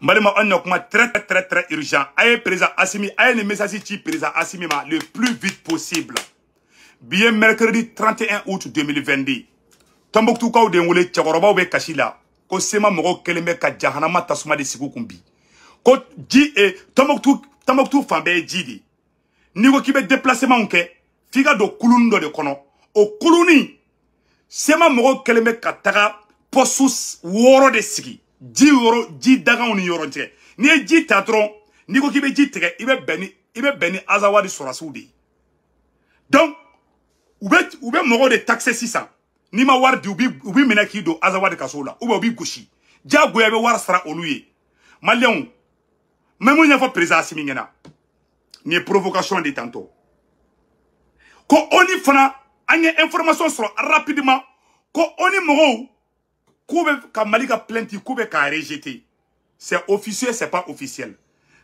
n balima an ɲa kuma très très très très urgent a ye président asimi a ye nin message ci président asimi ma le plus vite possible bi ye mercredi 31 août 2022 tɔnbɔkutukaw de wele cɛkɔrɔbaw bɛ kasi la ko sema mɔgɔw kelen bɛ ka jahanama tasuma de sigi kun bi ko ji e tɔnbɔkutu tɔnbɔkutu fan bɛɛ ye ji de n'i ko k'i bɛ déplacement kɛ f'i ka don kuluni dɔ de kɔnɔ o kuluni sema mɔgɔw kelen bɛ ka taga pɔsu wɔɔrɔ de sigi ji yɔrɔ ji daganw ni ɲɔgɔn cɛ n'i ye ji ta dɔrɔn n'i ko k'i bɛ ji tigɛ i bɛ bɛn ni i bɛ bɛn ni azawadi sɔrɔsiw de ye donc u bɛ u bɛ mɔgɔw de taxe sisan n'i ma wari di u bi u bi minɛ k'i don azawadi kaso la u b'i gosi diyagoya i bɛ wari sara olu ye maliyɛnw n bɛ mun ɲɛfɔ président Asimi ɲɛna nin ye provocation de tantôt ko ONU fana an ye information sɔrɔ rapidement ko ONU mɔgɔw k'u bɛ ka mali ka plainte k'u bɛ k'a rejeter c'est officieux c'est pas officiel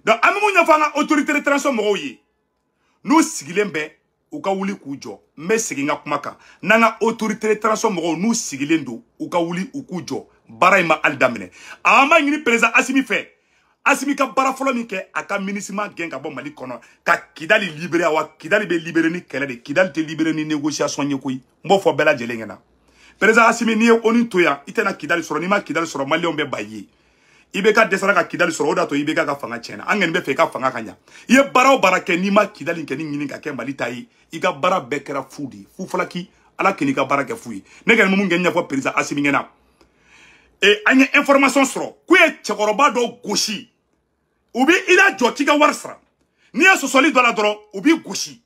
donc an bɛ mun ɲɛfɔ an ka autorité de transition mɔgɔw ye n'u sigilen bɛ u ka wuli k'u jɔ n bɛ segin ka kuma kan n'an ka autorité de transition mɔgɔw n'u sigilen don u ka wuli u k'u jɔ baara in ma hali daminɛ an b'a ɲini président asimi fɛ asimi ka baara fɔlɔ min kɛ a ka minisima gɛn ka bɔ mali kɔnɔ ka kidali libéré wa kidali bɛ libéré ni kɛlɛ de kidali tɛ libéré ni négociation ye koyi n b'o fɔ bɛɛ lajɛlen ɲɛna président asimi n'i ye onu to yan i tɛna kidali sɔrɔ n'i ma kidali sɔrɔ maliyɛnw bɛ ba i ye ibeka dɛsɛra ka kidali sɔrɔ o da to ibeka ka fanga tiɲɛna an kɔni bɛ fɛ i ka fanga ka ɲa i ye baara o baara kɛ n'i ma kidali kɛ ni ɲini ka kɛ mali ta ye i ka baara bɛɛ kɛra fu de ye fu falaki ala k'i ka baara kɛ fu ye ne kɔni mun kɛ ɲɛfɔ président asimi ɲɛna e an ye information sɔrɔ k'u ye cɛkɔrɔba dɔ gosi u bɛ i lajɔ k'i ka wari sara n'i ye sɔsɔli dɔ la dɔrɔn u b'i gosi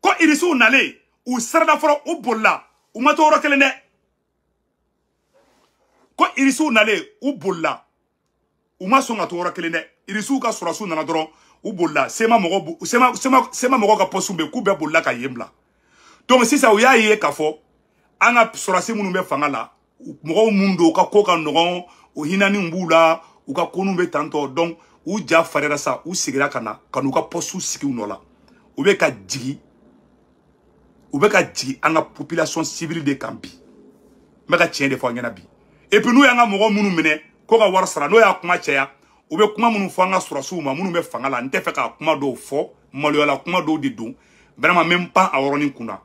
ko irisiw nalen u sɛrɛda fɔlɔ u bolila u ma to yɔrɔ kelen dɛ ko irisiw nalen u bolila u ma sɔn ka to yɔrɔ kelen dɛ irisiw ka sɔrɔsiw nana dɔrɔn u bolila sema mɔgɔ sema sema sema mɔgɔ ka pɔsiw bɛ k'u bɛɛ bolila ka yen bila donc sisan u y'a ye k'a fɔ an ka sɔrɔsi minnu bɛ fanga la mɔgɔw minnu don u ka ko ka nɔgɔn o hinaniw b'u la u ka koniw bɛ tantɔ donc u ja farira sa u sigira ka na ka n'u ka pɔsiw sigi u nɔ la u bɛ ka jigin u bɛ ka jigin an ka population civile de kan bi n bɛ ka tiɲɛ de fɔ an ɲɛna bi et puis n'u y'an ka mɔgɔ minnu minɛ ko ka wari sara n'o y'a kuma caya u bɛ kuma minnu fɔ an ka sɔrɔsiw ma minnu bɛ fanga la n tɛ fɛ k'a kuma dɔw fɔ maloyala kuma dɔw de don vraiment même pas a yɔrɔnin kunna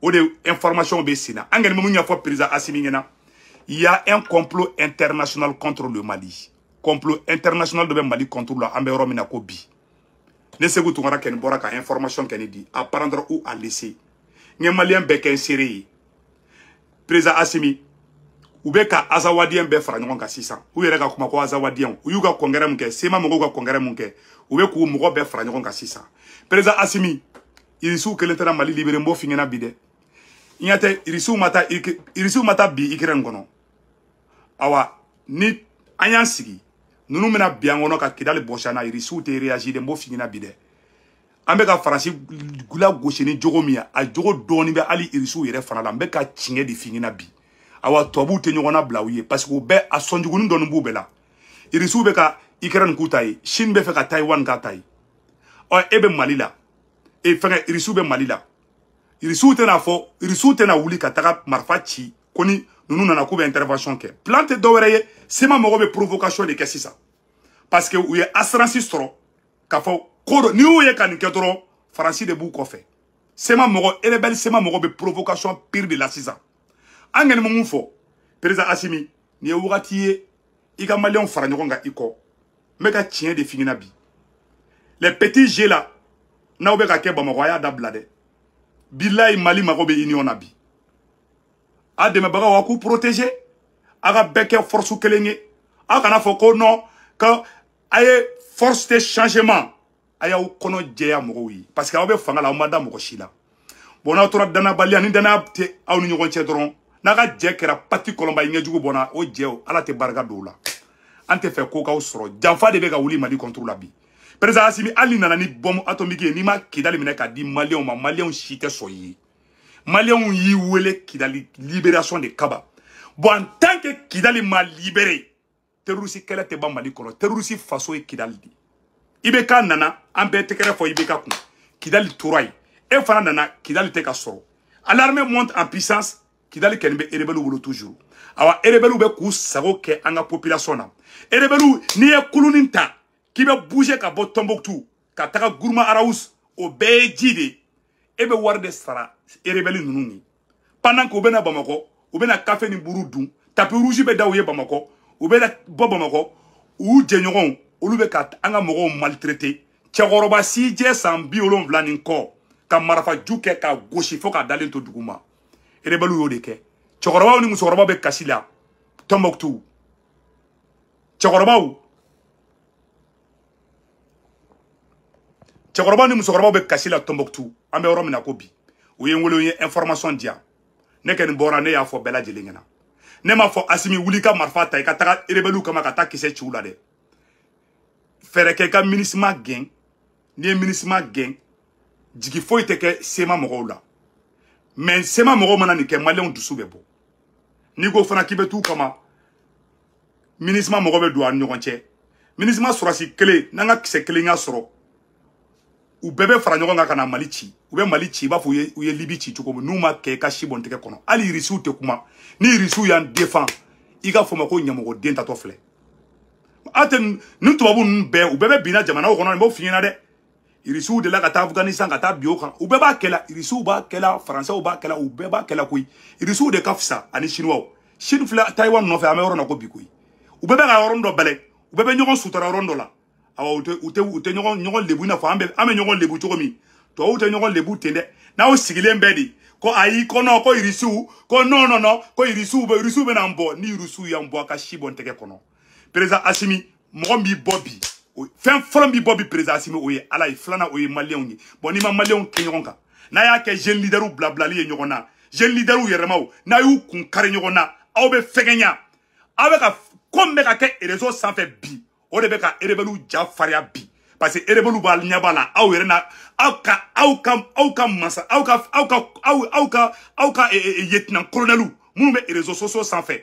o de information bɛ sen na an kɔni bɛ mun ɲɛfɔ président Assimi ɲɛna il y a un complot international contre le Mali complot international dɔ bɛ Mali contre la an bɛ yɔrɔ min na ko bi ne Sekou Tounkara kɔni bɔra ka information kɔni di à prendre ou à laisser n ye maliyɛn bɛɛ kɛ n seere ye perezan asimi u bɛ ka azawadiyɛn bɛɛ fara ɲɔgɔn kan sisan u yɛrɛ ka kuma ko azawadiyɛn u y'u ka kɔnkɛrɛ min kɛ sema mɔgɔw ka kɔnkɛrɛ min kɛ u bɛ k'u mɔgɔ bɛɛ fara ɲɔgɔn kan sisan perezan asimi irisiw kelen tɛna mali libere n b'o f'i ɲɛna bi dɛ ɲɛ tɛ irisiw ma taa irisiw ma taa bi ikirɛni kɔnɔ awa ni an y'an sigi ninnu bɛna bi an kɔnɔ ka kidali bɔsi an na irisiw tɛ reagir dɛ n b'o f'i ɲɛna bi dɛ an bɛ ka faransi gula gosi ni jogo min ye a jogo dɔɔni bɛ hali irisiw yɛrɛ fana la n bɛ ka tiɲɛ de f'i ɲɛna bi awa tubabuw tɛ ɲɔgɔn nabila u ye parce que u bɛɛ a sɔnjugunin dɔɔni b'u bɛɛ la irisiw bɛ ka ikɛrɛni k'u ta ye sini bɛ fɛ ka tayiwan k'a ta ye ɔ e bɛ mali la e fɛngɛ irisiw bɛ mali la irisiw tɛna fɔ irisiw tɛna wuli ka taga marifa ci ko ni ninnu nana k'u bɛ intervention kɛ plan tɛ dɔwɛrɛ ye sema mɔgɔ bɛ provocation de kɛ sisan parce que u ye assurance sɔrɔ k'a fɔ ko n'i y'u kani ka de kɛ dɔrɔn de sema moro, erebɛli sema provocation pire de la En an kɔni faut, président asimi ni ye wagati ye i ka de fini nabi. les petits gela, na n'aw bɛ ka kɛ bamakɔ mali moro be union nabi. a dɛmɛbagaw a protéger ara ka bɛɛ force non ka aye force de changement a y'aw kɔnɔ jɛya mɔgɔw ye parce que aw bɛ fanga la aw ma da mɔgɔ si la bon n'aw tora danabaliya ni danaya tɛ aw ni ɲɔgɔn cɛ dɔrɔn n'a ka jɛ kɛra pati kɔlɔnba i ɲɛjugu bɔnna o jɛw ala tɛ barika don o la an tɛ fɛ ko k'aw sɔrɔ janfa de bɛ ka wuli mali contre la bi président asimi hali nana ni bɔmu atomiki ye n'i ma kidali minɛ k'a di maliyɛnw ma maliyɛnw si tɛ sɔn i ye maliyɛnw y'i wele kidali libération de kaba bon en tant que kidali ma libéré terroriste kɛlɛ tɛ ban mali kɔnɔ terroriste faso ye kidali de ye i bɛ ka nana an bɛɛ tɛgɛrɛ fɔ i bɛ ka kun kidali tora yen e fana nana kidali tɛ ka sɔrɔ alarme monte en puissance kidali kɛni bɛ erebɛliw wolo toujours awa erebɛliw bɛ k'u sago kɛ an ka population na erebɛliw n'i ye kuluni ta k'i bɛ bouger ka bɔ Tombouctou ka taga Gourma Araous o bɛɛ ye ji de ye e bɛ wari de sara erebɛli ninnu ye pendant que u bɛna Bamakɔ u bɛna kafe ni buru dun tapi rouge bɛ da u ye Bamakɔ u bɛna bɔ Bamakɔ u jɛɲɔgɔnw olu anga ka maltraité, ka si je sans biolon wolonwula ni kɔ ka marafaju kɛ ka dalen to dugu ma rebelle y'o de kɛ cɛkɔrɔbaw ni musokɔrɔbaw bɛ kasi la Tombouctou cɛkɔrɔbaw cɛkɔrɔbaw ni musokɔrɔbaw bɛ kasi la Tombouctou an bɛ yɔrɔ min na ko Kobi, u information dia. ne y'a fo bela ne m'a Asimi wulika marfa ta i taga kama ka fɛɛrɛ kɛ i ka minisima gɛn n'i ye minisima gɛn jigi foyi tɛ kɛ sema mɔgɔw la mɛ sema mɔgɔw mana nin kɛ maliyɛnw dusu bɛ bɔ n'i ko fana k'i bɛ t'u kama minisima mɔgɔ bɛ don a ni ɲɔgɔn cɛ minisima sɔrɔsi kelen n'an ka kisɛ kelen y'a sɔrɔ u bɛɛ bɛ fara ɲɔgɔn kan ka na mali ci u bɛ mali ci i b'a fɔ u ye, u ye libi ci cogo min n'u ma kɛ i ka si bɔ n tɛgɛ kɔnɔ hali irisiw tɛ kuma ni irisiw y'an defan i k'a fɔ ma ko ɲɛmɔgɔden tatɔ filɛ a tɛ nin tubabu ninnu bɛɛ u bɛɛ bɛ binna jamanaw kɔnɔ nin b'o f'i ɲɛna dɛ irisiw delila ka taa afganistan ka taa bin o kan u bɛɛ b'a kɛla irisiw b'a kɛla faransɛw b'a kɛla u bɛɛ b'a kɛla koyi irisiw de ka fisa ani siniwaw sini filɛ tayiwan nɔfɛ an bɛ yɔrɔ na ko bi koyi u bɛɛ bɛ ka yɔrɔnin dɔ bɛlɛ u bɛɛ bɛ ɲɔgɔn sutura yɔrɔnin dɔ la awɔ u tɛ u tɛ u tɛ ɲɔgɔn ɲɔgɔn lebu i n'a fɔ an bɛ an bɛ ɲɔgɔn lebu cogo min tubabuw tɛ ɲɔgɔn lebu ten dɛ n'aw sigilen bɛɛ de ko ayi ko nɔn ko irisiw ko nɔn nɔn nɔn ko irisiw bɛ irisiw bɛ na n bɔ ni irisiw y'an bɔ a ka si bɔ n tɛgɛ kɔnɔ président Asimi mɔgɔ min b'i bɔ bi fɛn fɔlɔ min b'i bɔ bi président Asimi o ye ala ye filanan o ye maliyɛnw ye bɔn n'i ma maliyɛnw kɛ ɲɔgɔn kan n'a y'a kɛ jeune leaderw bilabilali ye ɲɔgɔn na jeune leaderw yɛrɛmaw n'a y'u kun kari ɲɔgɔn na aw bɛ fɛgɛnya aw bɛ ka ko min bɛ ka kɛ réseau sanfɛ bi o de bɛ ka rebelle ja fariya bi parce que rebelle b'a ɲɛ b'a la aw yɛrɛ na aw ka aw ka aw ka masa aw ka aw ka aw aw ka aw ka e, e, e, lieutenant colonel minnu bɛ réseau sociaux sanfɛ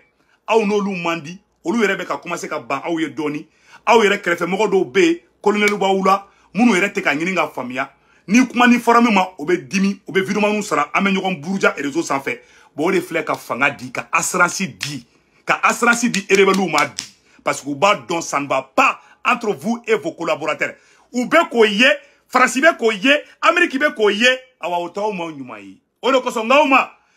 aw n'olu man di olu yɛrɛ bɛ ka komase ka ban aw ye dɔɔni aw yɛrɛ kɛrɛfɛmɔgɔ dɔw be yen kolonɛlu b'aw la minnu yɛrɛ tɛ ka ɲini ka faamuya ni kuma ni fɔra min ma o bɛ dimi o bɛ vidimaniw sara an bɛ ɲɔgɔn buruja rezo sanfɛ bon o de filɛ ka fanga di ka assuransi di ka assuransi di erebɛliw ma bi parce que u b'a dɔn ça ne va pas entre vous et vos collaborateurs u bɛ k'o ye faransi bɛ k'o ye ameriki bɛ k'o ye awa o t'aw ma ɲuman ye o de kosɔn nk'aw ma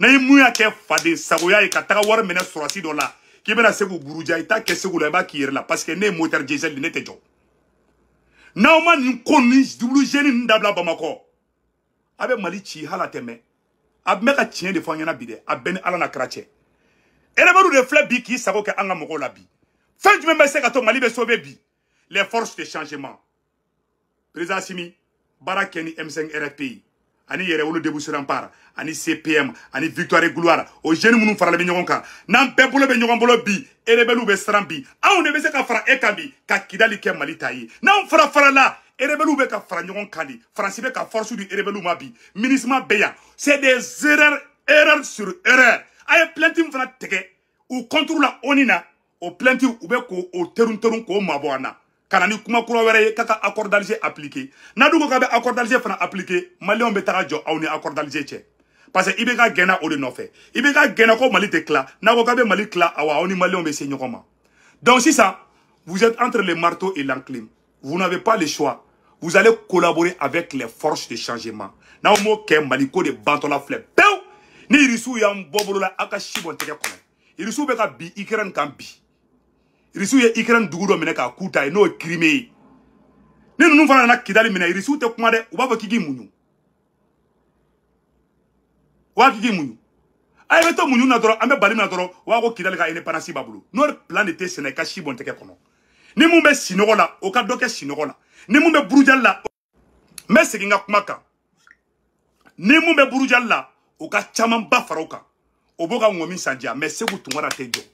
n'an ye mun y'a kɛ faden sagoya ye ka taga wari minɛ sɔrɔsi dɔ la k'i bɛna se k'u buruja i t'a kɛ segu la i b'a k'i yɛrɛ la parce que ne ye motɛri diesel ne tɛ jɔ n'aw ma nin ko nin dubulu zeni nin dabila bamakɔ a bɛ mali ci hali a tɛ mɛn a bɛ ka tiɲɛ de fɔ an ɲɛna bi dɛ a bɛɛ ni ala n'a kira cɛ erebaru de filɛ bi k'i sago kɛ an ka mɔgɔw la bi fɛn jumɛn bɛ se ka to mali bɛ sauver bi les forces de changement président simi baara kɛ ni m5 rfp ani yɛrɛ wolo debu siran ani cpm ani victoire gloire o jeune nous fara le ɲɔgɔn n'an bolo bi erebɛliw bɛ siran bi anw de bɛ se ka fara e kan bi ka kidali kɛ mali fara farala be ka fara ka force du erebɛliw ma bi ministre beya c'est des erreurs erreurs sur erreurs a ye plainte min fana tigɛ contre la onina o terun terun k'o mabona ka ni kuma kura wɛrɛ ye k'a accord d'Alger n'a dun ko k'a accord d'Alger fana appliqué. Mali on taga jo auni ni accord d'Alger cɛ parce que i bɛ ka o de nɔfɛ i bɛ ko mali tɛ tila n'a ko k'a mali tila awa aw Mali on be se ɲɔgɔn ma donc ça, vous êtes entre le marteau et l'enclume vous n'avez pas le choix vous allez collaborer avec les forces de changement Na m'o ke mali ko de bantɔla filɛ pewu ni irisiw y'an bɔ la aw ka si bɔ tɛgɛ ka kan bi irisiw ye ikɛrɛni dugu dɔ minɛ k'a k'u ta ye n'o ye kirime ye ni ninnu fana nana kidali minɛ irisiw tɛ kuma dɛ u b'a fɔ k'i k'i muɲu u b'a k'i k'i muɲu a ye bɛ to muɲu na dɔrɔn an bɛ bali min na dɔrɔn u b'a ko kidali ka indépendance b'a bolo n'o plan de tɛ sɛnɛ i ka si bɔn tɛgɛ kɔnɔ ni mun bɛ sinɔgɔ la o ka dɔ kɛ sinɔgɔ la ni mun bɛ burujali la n bɛ segin n ka kuma kan ni mun bɛ burujali la o ka camanba fara o kan o b'o ka ŋɔmi sandiya mɛ segu tunkara tɛ jɔ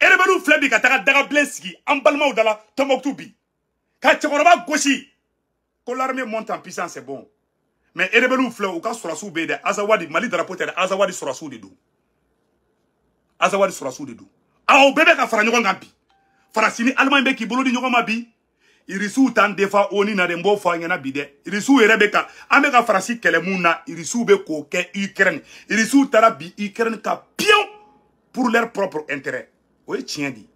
erebɛliw filɛ bi daga taga dagabilen sigi an balimaw da la tɔnbɔkutu bi ka gosi ko l'armée monte en puissance c'est bon mais erebɛliw filɛ ka azawadi mali darapo tɛ azawadi sɔrɔsiw de dou. azawadi sɔrɔsiw de dou. awo Bebe bɛ ka fara ɲɔgɔn kan ni k'i bolo di ɲɔgɔn ma t'an defa oni na dɛ n b'o fɔ an ɲɛna bi dɛ irisiw yɛrɛ bɛ ka an ukraine irisiw résout bi ukraine ka pion pour leur propre intérêt o ye tiɲɛ de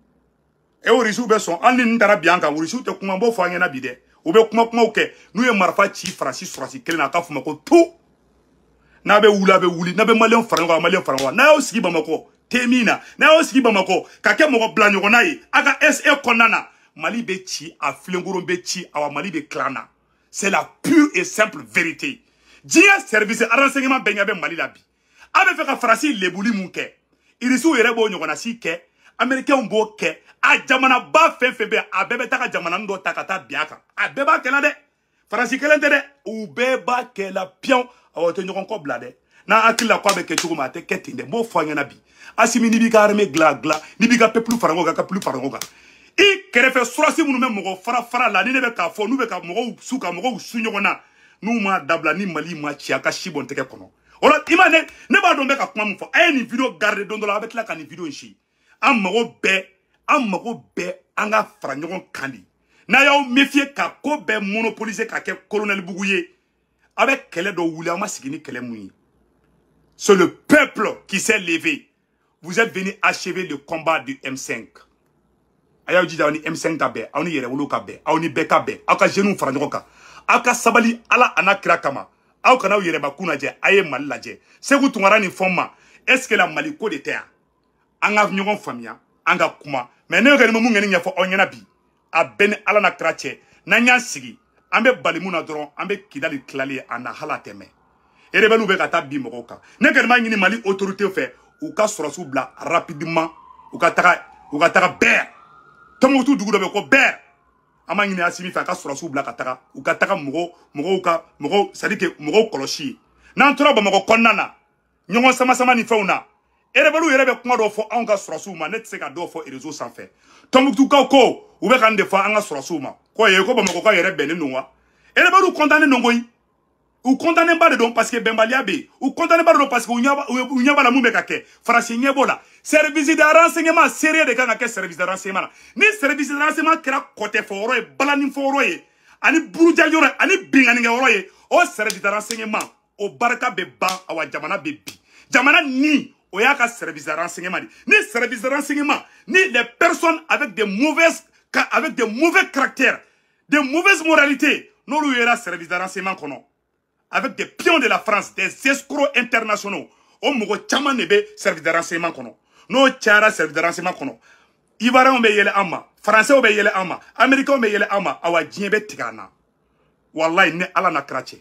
e orisiw bɛ sɔn hali ni n taara bi an kan orisiw tɛ kuma n b'o fɔ an ɲɛna bi dɛ u bɛ kuma kumaw kɛ n'u ye marifa ci faransi sɔrɔsi kelen na a ka f'o ma ko tu n'a bɛ wuli a bɛ wuli n'a bɛ maliyɛn fara ɲɔgɔn kan maliyɛn fara ɲɔgɔn kan n'a y'aw sigi bamakɔ te min na n'a y'aw sigi bamakɔ ka kɛ mɔgɔ bila ɲɔgɔnna ye a ka se kɔnɔna na mali bɛ ci a filenkolon bɛ ci awa mali bɛ tila an na c'est la pure et simple vérité diɲɛ service renseignement bɛɛ ɲɛ bɛ mali la bi a bɛ fɛ ka faransi lebuli mun kɛ irisiw yɛrɛ b'o ɲɔgɔnna si kɛ amɛrikɛnw b'o kɛ a jamanaba fɛn fɛn bɛ a bɛɛ bɛ taga jamananin dɔ ta ka taa bin a kan a bɛɛ b'a kɛla dɛ faransi kelen tɛ dɛ u bɛɛ b'a kɛla piyɛnw awɔ o tɛ ɲɔgɔn kɔ bila dɛ n'a hakilila k'a bɛ kɛ cogo min a tɛ kɛ ten dɛ n b'o fɔ a ɲɛna bi asimi n'i b'i ka armée dilan dilan n'i b'i ka peuple fara ɲɔgɔn kan ka peuple fara ɲɔgɔn kan i kɛrɛfɛ surasi minnu bɛ mɔgɔ fara fara la ni ne bɛ k'a fɔ n'u bɛ ka mɔgɔw su ka mɔgɔw su ɲɔgɔn na n'u m'a dabila ni mali ma ci a ka si bɔ n tɛgɛ kɔnɔ o la i ma ne ne b'a dɔn n bɛ ka kuma min fɔ a ye nin video garde don dɔ la a bɛ tila ka nin video in si an mago bɛɛ an mago bɛɛ an ka fara ɲɔgɔn kan de n'a y'aw méfier ka ko bɛɛ monopoliser ka kɛ kolonɛlibugu ye a bɛ kɛlɛ dɔ wuli an c'est le peuple qui s'est levé vous êtes venu achever le combat du M5 a y'aw jija aw ni M5 ka bɛn aw ni yɛrɛwolo ka bɛn aw ni bɛɛ ka bɛn aw ka fara ɲɔgɔn kan aw ka sabali ala a n'a kira kama aw kana aw yɛrɛbakun lajɛ a ye mali lajɛ segu tunkara nin ma est ce que la maliko de tɛ an ka ɲɔgɔn faamuya an ka kuma mɛ ne kɔni bɛ mun kɔni ɲɛfɔ aw ɲɛna bi a bɛɛ ni ala n'a kira cɛ n'an y'an sigi an bɛ bali mun na dɔrɔn an bɛ kidali tilali ye a na hali a tɛ mɛn erebɛliw bɛ ka taa bin mɔgɔw kan ne kɔni b'a ɲini mali autorité fɛ u ka sɔrɔsiw bila rapidement u ka taga u ka taga bɛɛ tɔnbukutu dugu dɔ bɛ ko bɛɛ an b'a ɲini asimi fɛ a ka sɔrɔsiw bila ka taga u ka taga mɔgɔw mɔgɔw ka mɔgɔw c'est à dire que mɔgɔw kɔlɔsi ye n'an tora bamakɔ kɔnɔna na ɲɔgɔn sama sama ni fɛnw na erebɛliw yɛrɛ bɛ kuma dɔ fɔ anw ka sɔrɔsiw ma ne tɛ se ka dɔw fɔ erezo sanfɛ tɔnbukutukaw ko u bɛ ka n defa an ka sɔrɔsiw ma ko ye ko bamakɔkaw yɛrɛ bɛnnen don wa erebɛliw kɔntannen don koyi u kɔntanenba de don parce que bɛnbaliya bɛ yen u kɔntanenba de don parce que u ɲɛ b'a la mun bɛ ka kɛ faransi ɲɛ b'o la service de renseignement seere de kan ka kɛ service de renseignement la ni service de renseignement kɛra kɔtɛfɔyɔrɔ ye balanifɔyɔrɔ ye ani burujayɔrɔ ye ani binganikɛyɔrɔ ye o service de renseignement o barika bɛ ban awa jamana bɛ bin jamana ni o y'a service de renseignement ni service de renseignement ni les personnes avec des mauvaises avec des mauvais caractères des mauvaises moralités n'olu yera service de renseignement qu'on a. avec des pions de la France des escrocs internationaux o mɔgɔ caman de service de renseignement non Nous cayara service de renseignement qu'on ivoiriens bɛ yɛlɛ an ma français bɛ yɛlɛ an ma américains bɛ yɛlɛ an ma awa diɲɛ bɛ na ala na cracher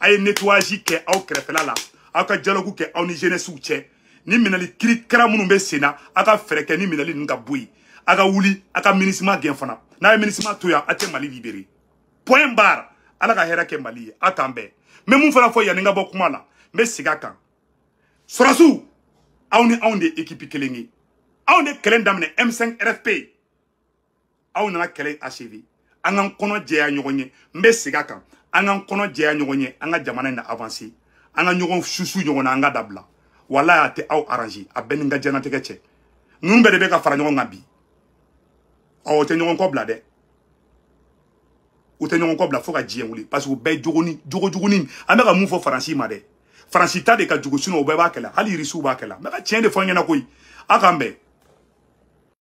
aye a ye nettoyage kɛ aw kɛrɛfɛla la aw dialogue ni minɛli kiri kɛra minnu bɛ sen na a ka fɛɛrɛ kɛ ni minɛli ninnu ka bɔ yen a ka wuli a ka minisima gɛn fana n'a ye minisima to yan a tɛ mali libere point barre ala ka hɛrɛ kɛ mali ye a t'an bɛɛ n bɛ mun fana fɔ yanni n ka bɔ kuma la n bɛ segin a kan sɔrɔsiw aw ni anw de ye ekipi kelen ye anw de kɛlɛ daminɛ m5 rfp aw nana kɛlɛ acheve an k'an kɔnɔ jɛya ɲɔgɔn ye n bɛ segin a kan an k'an kɔnɔ jɛya ɲɔgɔn ye an ka jamana in na avancer an ka ɲɔgɔn susu ɲɔgɔn na an ka dabila wala a tɛ aw arrange a bɛɛ ni n ka diɲɛnatigɛ cɛ ninnu bɛɛ de bɛ ka fara ɲɔgɔn kan bi ɔ o tɛ ɲɔgɔn kɔ bila dɛ u tɛ ɲɔgɔn kɔ bila fo ka diɲɛ wuli parce que u bɛɛ jogoni jogojuguni an bɛ ka mun fɔ faransi ma dɛ faransi ta de ka jugu sinɔ o bɛɛ b'a kɛlɛ hali irisiw b'a kɛlɛ n bɛ ka tiɲɛ de fɔ an ɲɛna koyi aw k'an bɛn